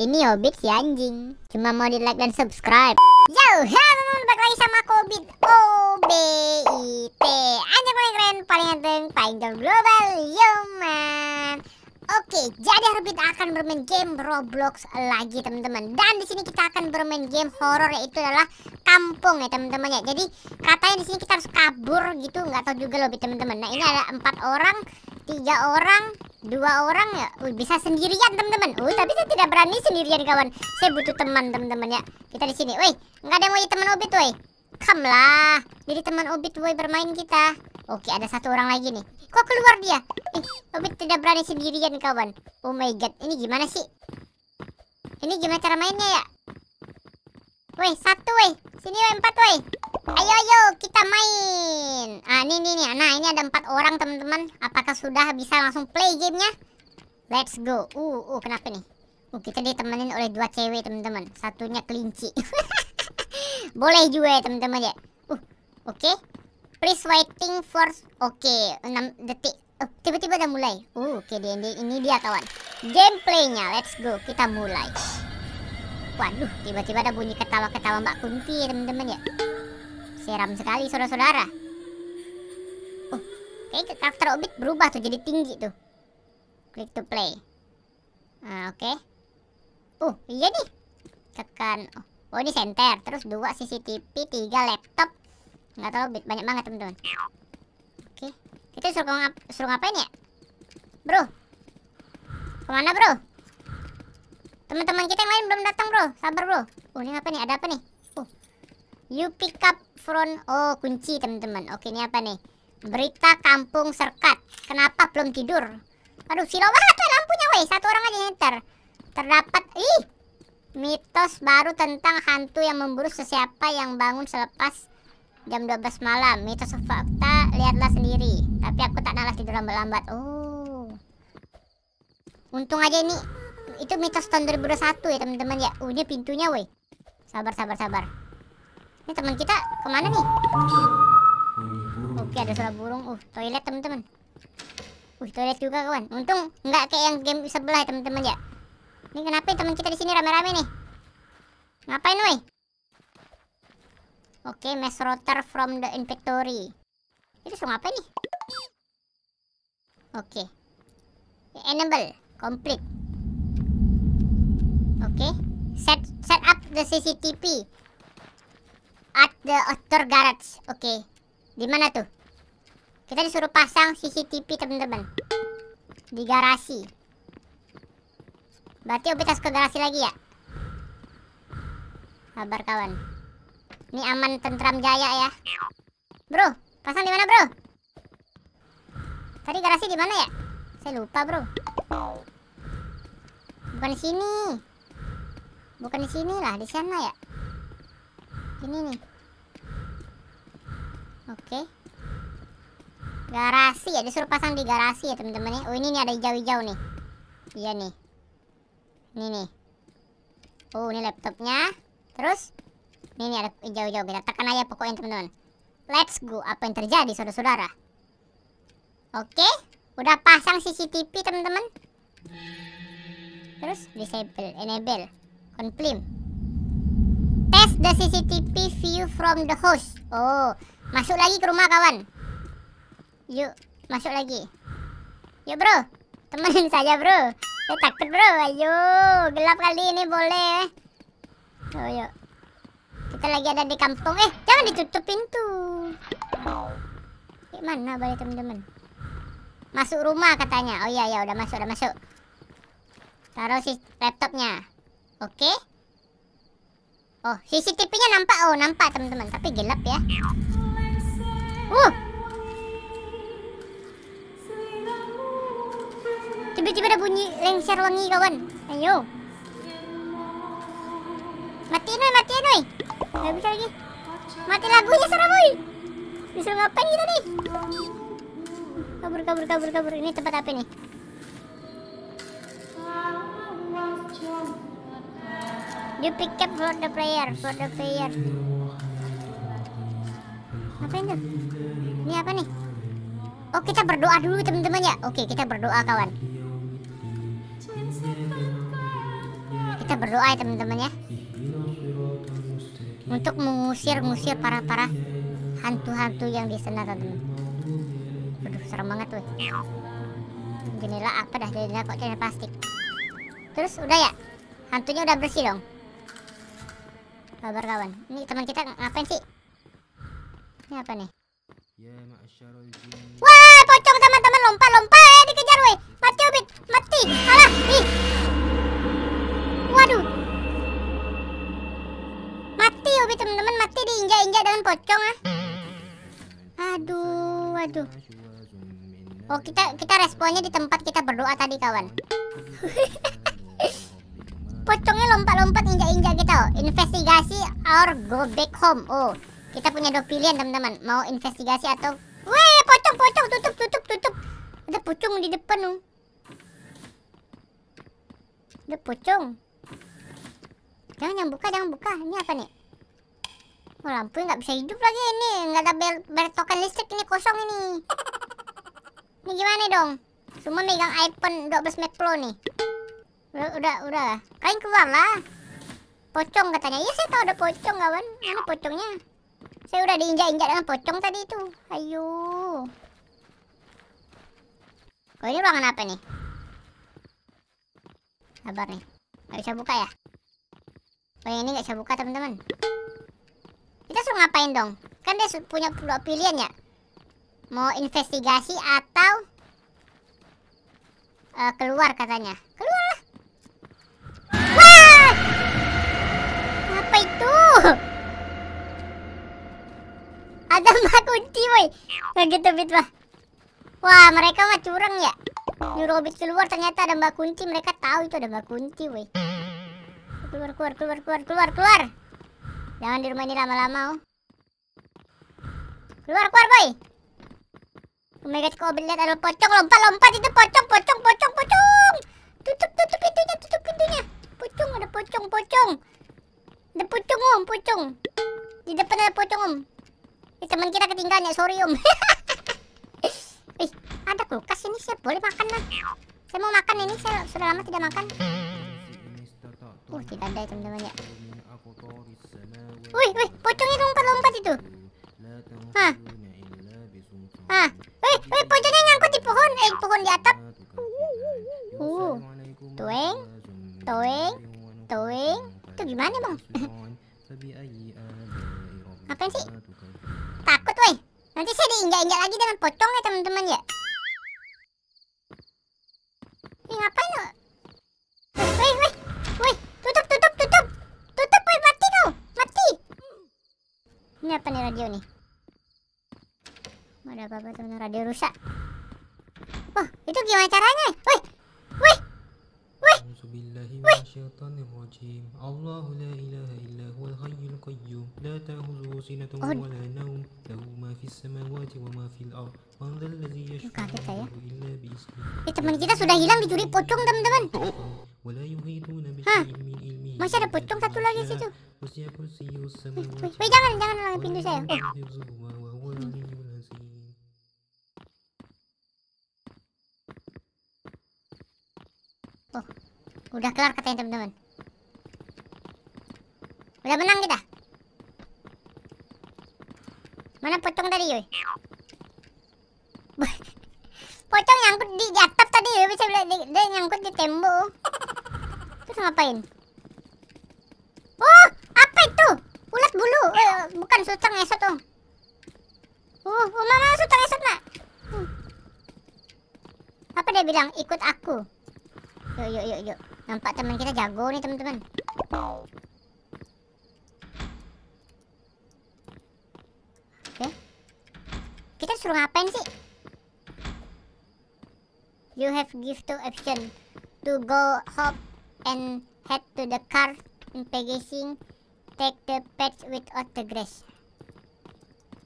Ini Obit si anjing. Cuma mau di like dan subscribe. Yo, halo teman balik lagi sama aku O B I T. Anjing paling keren, paling ganteng, paling global. Yo man. Oke, jadi hari akan bermain game Roblox lagi teman-teman. Dan di sini kita akan bermain game horor yaitu adalah kampung ya teman-teman ya. Jadi katanya di sini kita harus kabur gitu, nggak tahu juga loh teman-teman. Nah ini ada empat orang, tiga orang, dua orang ya. Uh, bisa sendirian teman-teman. Uh, tapi saya tidak berani sendirian kawan. Saya butuh teman teman-teman ya. Kita di sini. Woi, nggak ada yang mau jadi teman Obit, woi. Come lah. Jadi teman Obit Boy bermain kita. Oke, ada satu orang lagi nih. Kok keluar dia? Eh, Obit tidak berani sendirian, kawan. Oh my god, ini gimana sih? Ini gimana cara mainnya ya? Woi, satu weh Sini woi, empat woi. Ayo, ayo, kita main. Ah, ini, nih ini. Nah, ini ada empat orang, teman-teman. Apakah sudah bisa langsung play gamenya? Let's go. Uh, uh, kenapa nih? Uh, kita ditemenin oleh dua cewek, teman-teman. Satunya kelinci. Boleh juga ya teman-teman ya. Uh, oke. Okay. Please waiting for Oke, okay, 6 detik. Eh, tiba-tiba uh, udah mulai. Uh, oh, oke okay, ini, ini dia kawan. Gameplaynya, let's go. Kita mulai. Waduh, tiba-tiba ada bunyi ketawa-ketawa Mbak Kunti ya teman-teman ya. Seram sekali saudara-saudara. Oh, kayak karakter Obit berubah tuh jadi tinggi tuh. Click to play. Uh, ah, oke. Okay. Uh, iya nih. Tekan. Oh, oh ini senter terus dua CCTV tiga laptop nggak tahu banyak banget teman-teman oke kita suruh ngap suruh ngapain ya bro kemana bro teman-teman kita yang lain belum datang bro sabar bro oh ini apa nih ada apa nih oh you pick up front oh kunci teman-teman oke ini apa nih berita kampung serkat kenapa belum tidur aduh silau banget ya lampunya weh satu orang aja ntar terdapat ih Mitos baru tentang hantu yang memburu sesiapa yang bangun selepas jam 12 malam. Mitos fakta, lihatlah sendiri. Tapi aku tak nalas tidur lambat-lambat. Oh. Untung aja ini itu mitos tahun 2021 ya, teman-teman ya. oh ini pintunya, woi. Sabar, sabar, sabar. Ini teman kita kemana nih? Oke, ada suara burung. Uh, toilet, teman-teman. Uh, toilet juga, kawan. Untung nggak kayak yang game sebelah, Teman -teman, ya. Ini kenapa teman kita di sini rame-rame nih? Ngapain woi? Oke, okay, mesh router from the inventory. Itu suruh ngapain nih? Oke. Okay. Enable, complete. Oke. Okay. Set set up the CCTV at the outdoor garage. Oke. Okay. Di mana tuh? Kita disuruh pasang CCTV, teman-teman. Di garasi. Berarti Ubi harus ke garasi lagi ya? Kabar kawan. Ini aman tentram jaya ya. Bro, pasang di mana, Bro? Tadi garasi di mana ya? Saya lupa, Bro. Bukan di sini. Bukan di sini lah, di sana ya. Ini nih. Oke. Garasi ya, disuruh pasang di garasi ya, teman-teman ya. Oh, ini nih ada hijau-hijau nih. Iya nih. Ini nih. Oh, ini laptopnya. Terus ini nih ada jauh-jauh. Kita tekan aja pokoknya, teman-teman. Let's go. Apa yang terjadi, saudara-saudara? Oke, udah pasang CCTV, teman-teman. Terus disable, enable, confirm. Test the CCTV view from the host. Oh, masuk lagi ke rumah kawan. Yuk, masuk lagi. Yuk, bro. Temenin saja, bro. Tak eh, takut bro, ayo gelap kali ini boleh. Oh yuk, kita lagi ada di kampung. Eh jangan ditutup pintu. Gimana balik teman-teman? Masuk rumah katanya. Oh iya ya udah masuk udah masuk. Taruh si laptopnya. Oke. Okay. Oh CCTV-nya nampak oh nampak teman-teman tapi gelap ya. Uh tiba-tiba ada bunyi lengser wangi kawan ayo matiin woy matiin woy gak bisa lagi mati lagunya serem woy disuruh ngapain kita nih kabur kabur kabur kabur ini tempat apa nih you pick up for the player for the player ngapain tuh ini apa nih Oh kita berdoa dulu teman-teman ya Oke kita berdoa kawan kita berdoa ya teman-teman ya. Untuk mengusir-ngusir para-para hantu-hantu yang di sana teman-teman. Aduh, serem banget tuh. Jendela apa dah jendela kok jendela plastik. Terus udah ya? Hantunya udah bersih dong. Kabar kawan. Ini teman kita ngapain sih? Ini apa nih? Ya, Wah, pocong teman-teman lompat-lompat ya eh, dikejar weh. Mati Ubit, mati. Alah, ih. Waduh. Mati Ubit teman-teman, mati diinjak-injak dengan pocong ah. Aduh, waduh. Oh, kita kita responnya di tempat kita berdoa tadi, kawan. Pocongnya lompat-lompat injak-injak kita. Oh. Investigasi or go back home. Oh. Kita punya dua pilihan teman-teman. Mau investigasi atau Weh, pocong, pocong, tutup, tutup, tutup. Ada pocong di depan, um. Ada pocong. Jangan, jangan buka, jangan buka. Ini apa nih? Oh, lampu nggak bisa hidup lagi ini. Nggak ada bel bertoken listrik ini kosong ini. Ini gimana dong? Semua megang iPhone 12 Max Pro nih. Udah, udah, udah. Kalian keluar lah. Pocong katanya. Iya, saya tahu ada pocong, kawan. Mana pocongnya? Saya udah diinjak-injak dengan pocong tadi itu. Ayo. Oh ini ruangan apa nih? Sabar nih. Gak bisa buka ya? Oh ini gak bisa buka teman-teman. Kita suruh ngapain dong? Kan dia punya dua pilihan ya. Mau investigasi atau uh, keluar katanya. Keluar lah. tambah kunci woi begitu bit mah wah mereka mah curang ya nyuruh bit keluar ternyata ada mbak kunci mereka tahu itu ada mbak kunci woi keluar keluar keluar keluar keluar keluar jangan di rumah ini lama-lama oh keluar keluar boy oh my god kau lihat ada pocong lompat lompat itu pocong pocong pocong pocong tutup tutup pintunya tutup pintunya pocong ada pocong pocong ada pocong om pocong di depan ada pocong om teman kita ketinggalan ya sorium Ih, ada kulkas ini sih boleh makan lah saya mau makan ini saya sudah lama tidak makan uh tidak ada teman-teman ya wih wih pocongnya lompat-lompat itu hah hah wih wih pocongnya nyangkut di pohon eh pohon di atap uh tueng tueng tueng itu gimana bang Apa sih Nanti saya diinjak-injak lagi dengan pocong ya teman-teman ya. Ini ngapain lo? Wih, wih, wih, tutup, tutup, tutup, tutup, wih mati kau, mati. Ini apa nih radio nih? Ada apa-apa teman radio rusak. Wah, itu gimana caranya? Wih, أعوذ لا ولا نوم له ما في السماوات وما في الأرض من ذا الذي إلا بإسمه teman kita sudah hilang dicuri pocong teman-teman masih ada pocong satu lagi situ jangan jangan lagi pintu saya Oh. Udah kelar katanya teman-teman. Udah menang kita. Mana pocong tadi, yoi? pocong nyangkut di atap tadi, yoi. Bisa bilang dia nyangkut di tembok. Terus ngapain? Oh, apa itu? Ulat bulu. Eh, bukan sutang esot, Om. Oh, oh mama sutang esot, Nak. Hmm. Apa dia bilang? Ikut aku. Yuk, yuk, yuk, yuk. Nampak teman kita jago nih teman-teman. Okay. Kita suruh ngapain sih? You have give two option to go hop and head to the car in packaging take the patch without the grass.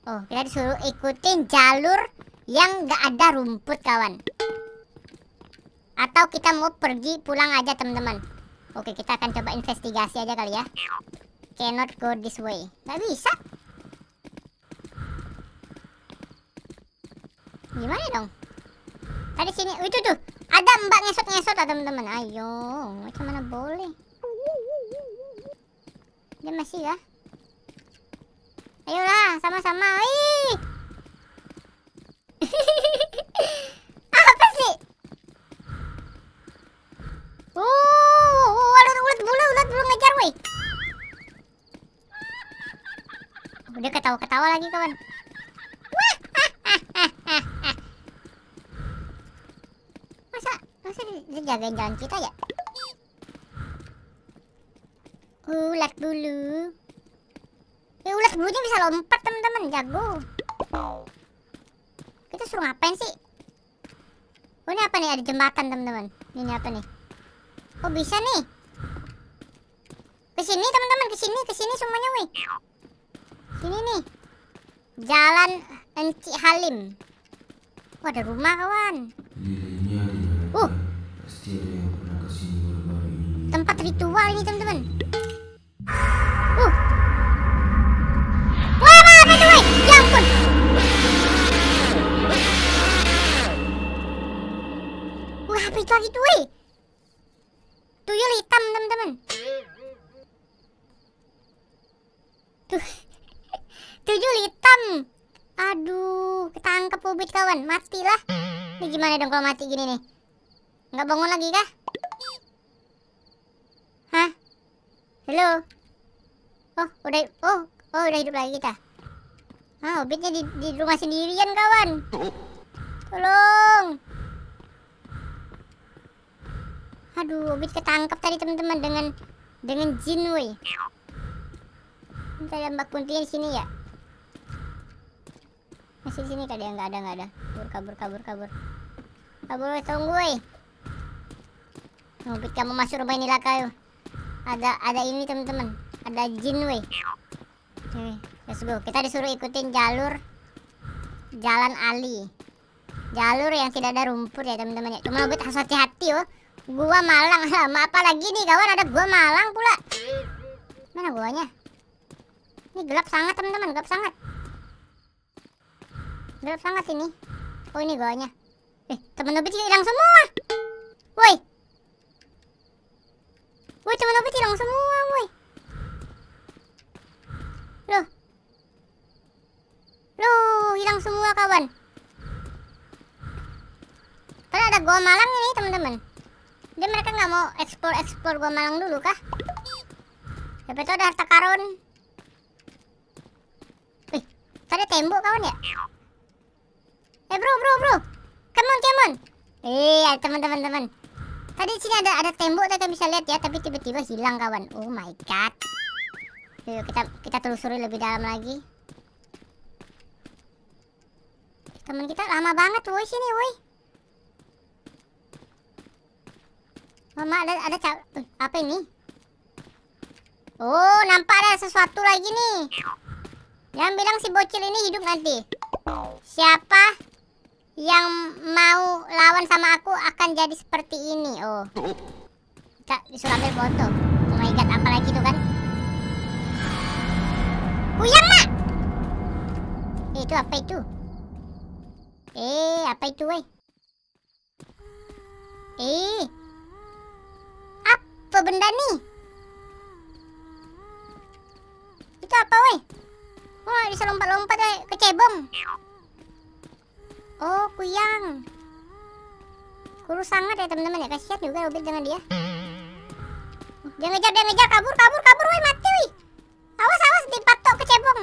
Oh, kita disuruh ikutin jalur yang gak ada rumput kawan atau kita mau pergi pulang aja teman-teman oke kita akan coba investigasi aja kali ya cannot go this way Gak bisa gimana dong tadi sini oh, itu tuh ada mbak ngesot ngesot ada teman-teman ayo macam mana boleh dia masih ya ayolah sama-sama ih Dia ketawa-ketawa lagi kawan. masa masa dia jagain jalan kita ya? Ulat bulu. Ya ulat bulunya bisa lompat teman-teman jago. Kita suruh ngapain sih? Oh, ini apa nih? Ada jembatan teman-teman. Ini apa nih? Oh bisa nih. Kesini teman-teman, kesini, kesini semuanya wih. Sini nih. Jalan Encik Halim. Wah, oh, ada rumah kawan. Uh. Tempat ritual ini teman-teman. Uh. Wah, apa itu? Ya ampun. Wah, apa itu tuh? Tuyul hitam teman-teman. Tuh tujuh hitam, Aduh, ketangkep ubit kawan, matilah. Ini gimana dong kalau mati gini nih? Nggak bangun lagi kah? Hah? Halo? Oh, udah oh, oh udah hidup lagi kita. Ah, ubitnya di, di rumah sendirian kawan. Tolong. Aduh, ubit ketangkep tadi teman-teman dengan dengan jin woi. Kita ada ya, mbak di sini ya masih di sini tadi yang nggak ada nggak ada kabur kabur kabur kabur kabur tunggu eh kamu masuk rumah ini lah Ada ada ini teman-teman. Ada jin weh. Oke, let's go. Kita disuruh ikutin jalur jalan Ali. Jalur yang tidak ada rumput ya teman-teman ya. Cuma Nobit harus hati-hati oh. Gua Malang sama apa lagi nih kawan ada gua Malang pula. Mana guanya? Ini gelap sangat teman-teman, gelap sangat berat banget ini oh ini goanya eh temen Nobit hilang semua woi woi temen Nobit hilang semua woi lo, lo hilang semua kawan karena ada gua malang ini teman-teman dia mereka nggak mau ekspor ekspor gua malang dulu kah Siapa itu ada harta karun Wih, eh, ada tembok kawan ya? Eh bro bro bro. Come on come on. Eh teman-teman teman. Tadi sini ada ada tembok kita bisa lihat ya, tapi tiba-tiba hilang kawan. Oh my god. Yuk kita kita telusuri lebih dalam lagi. Teman kita lama banget woi sini woi. Oh, Mama ada ada uh, apa ini? Oh, nampak ada sesuatu lagi nih. Yang bilang si bocil ini hidup nanti. Siapa? yang mau lawan sama aku akan jadi seperti ini oh kak oh. disuruh ambil foto oh my god apalagi itu kan kuyang mak eh, itu apa itu eh apa itu weh eh apa benda nih itu apa weh oh bisa lompat-lompat kecebong Oh, kuyang. Kurus sangat ya teman-teman ya. Kasihan juga ubed dengan dia. Dia ngejar, dia ngejar, kabur, kabur, kabur, woi mati, woi. Awas, awas, dipatok kecebong.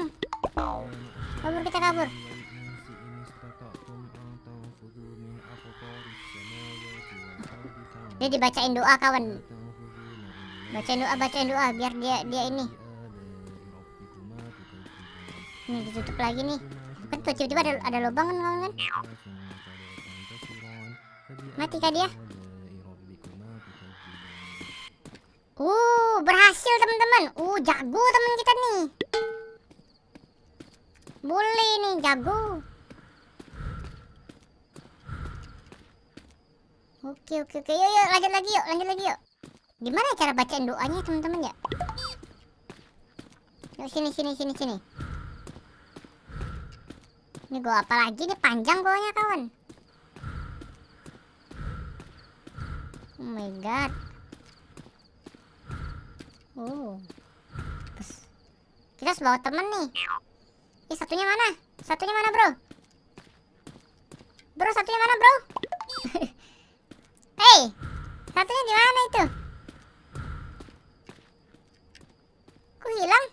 Kabur kita kabur. Dia dibacain doa kawan. Bacain doa, bacain doa biar dia dia ini. Ini ditutup lagi nih kan tuh tiba-tiba ada, ada lubang kan kawan kan mati kah dia uh berhasil teman-teman uh jago teman kita nih boleh nih jago oke oke oke yuk yuk lanjut lagi yuk lanjut lagi yuk gimana cara bacain doanya teman-teman ya yuk sini sini sini sini ini gua apa lagi nih panjang gua kawan. Oh my god. Oh. Kita harus bawa temen nih. Ih, eh, satunya mana? Satunya mana, bro? Bro, satunya mana, bro? Hei, satunya di mana itu? Ku hilang.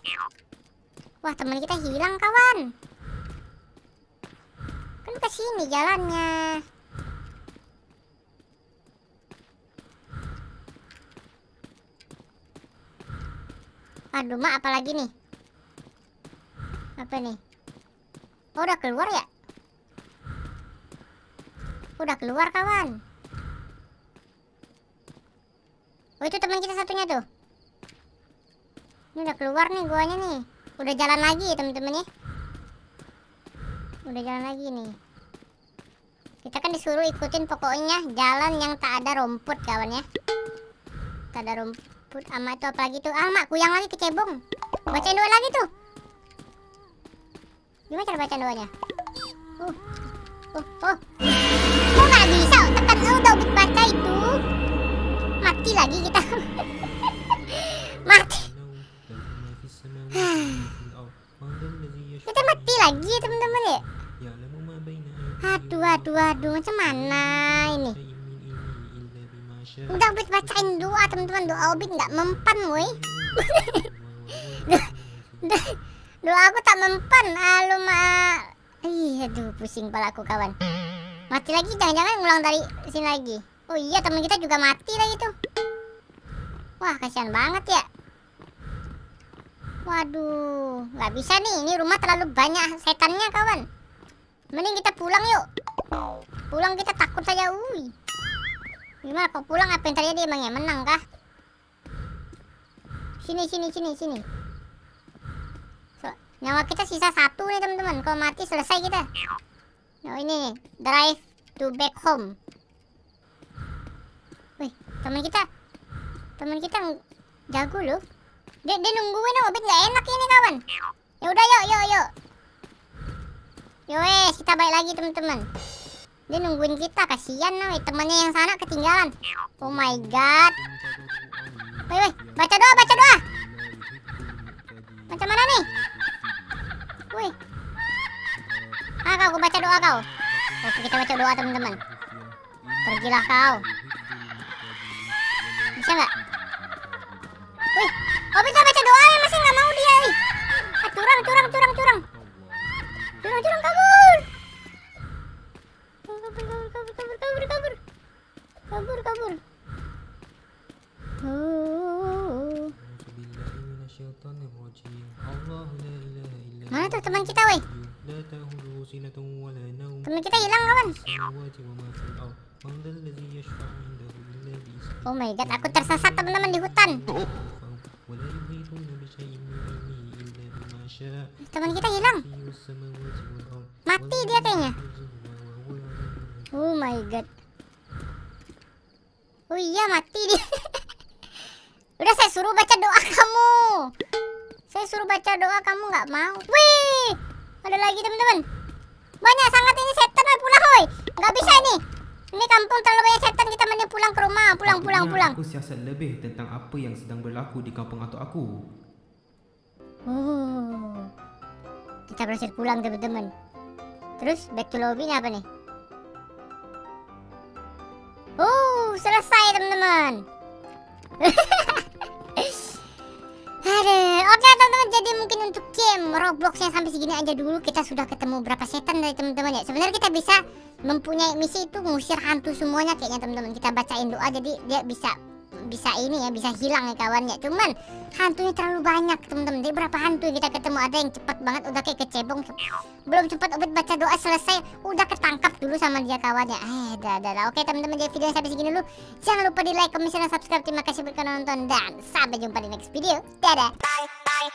Wah, teman kita hilang, kawan. Kan ke sini jalannya. Aduh, mak apalagi nih? Apa nih? Oh, udah keluar ya? Udah keluar kawan. Oh, itu teman kita satunya tuh. Ini udah keluar nih guanya nih. Udah jalan lagi teman-teman ya. Temen -temen, ya udah jalan lagi nih kita kan disuruh ikutin pokoknya jalan yang tak ada rumput kawannya ya tak ada rumput ama itu apa gitu tuh ah mak kuyang lagi kecebong bacain doa lagi tuh gimana cara baca doanya uh uh uh kok nggak bisa tekan udah baca itu mati lagi kita mati kita mati lagi ya, teman-teman ya Aduh, aduh, aduh, macam mana ini? Udah Obit bacain doa teman-teman, doa Obit nggak mempan, woi. doa aku tak mempan, alu ma. Ih, aduh, pusing kepala aku kawan. Mati lagi, jangan-jangan ngulang dari sini lagi. Oh iya, teman kita juga mati lagi tuh. Wah, kasihan banget ya. Waduh, nggak bisa nih, ini rumah terlalu banyak setannya kawan. Mending kita pulang yuk. Pulang kita takut saja, ui. Gimana kok pulang apa yang terjadi emang ya? Menang kah? Sini, sini, sini, sini. So, nyawa kita sisa satu nih teman-teman. Kalau mati selesai kita. Oh ini drive to back home. Wih, teman kita, teman kita jago loh. Dia, dia nungguin obet oh, nggak enak ini kawan. Ya udah yuk, yuk, yuk. Yowes, eh, kita balik lagi teman-teman. Dia nungguin kita, kasihan weh temannya yang sana ketinggalan. Oh my god. Woi, woi, baca doa, baca doa. Baca mana nih? Woi. Ah, kau, gua baca doa kau. Oke, kita baca doa teman-teman. Pergilah kau. Bisa nggak? Wih, oh bisa baca doa ya masih nggak mau dia. Ih. Eh. Ah, curang, curang, curang, curang. Jangan, jangan kabur. Kabur, kabur, kabur, kabur, kabur, kabur. Kabur, kabur. Oh. Mana tuh teman kita, weh? Teman kita hilang, kawan. Oh my god, aku tersesat teman-teman di hutan. Teman kita hilang. Mati dia kayaknya. Oh my god. Oh iya mati dia. Udah saya suruh baca doa kamu. Saya suruh baca doa kamu nggak mau. Wih, ada lagi teman-teman. Banyak sangat ini setan woi pulang woi. Nggak bisa ini. Ini kampung terlalu banyak setan kita mending pulang ke rumah. Pulang pulang pulang. Aku siasat lebih tentang apa yang sedang berlaku di kampung atau aku. Hmm. kita berhasil pulang teman-teman. Terus back to lobby apa nih? Oh, selesai teman-teman. oke okay, teman-teman jadi mungkin untuk game Roblox yang sampai segini aja dulu kita sudah ketemu berapa setan dari teman-teman ya. Sebenarnya kita bisa mempunyai misi itu ngusir hantu semuanya kayaknya teman-teman. Kita bacain doa jadi dia bisa bisa ini ya bisa hilang ya kawannya cuman hantunya terlalu banyak temen-temen jadi berapa hantu yang kita ketemu ada yang cepat banget udah kayak kecebong belum cepat obat baca doa selesai udah ketangkap dulu sama dia kawannya eh dah dah, lah oke teman-teman jadi video sampai segini dulu jangan lupa di like comment dan subscribe terima kasih berkenan nonton dan sampai jumpa di next video dadah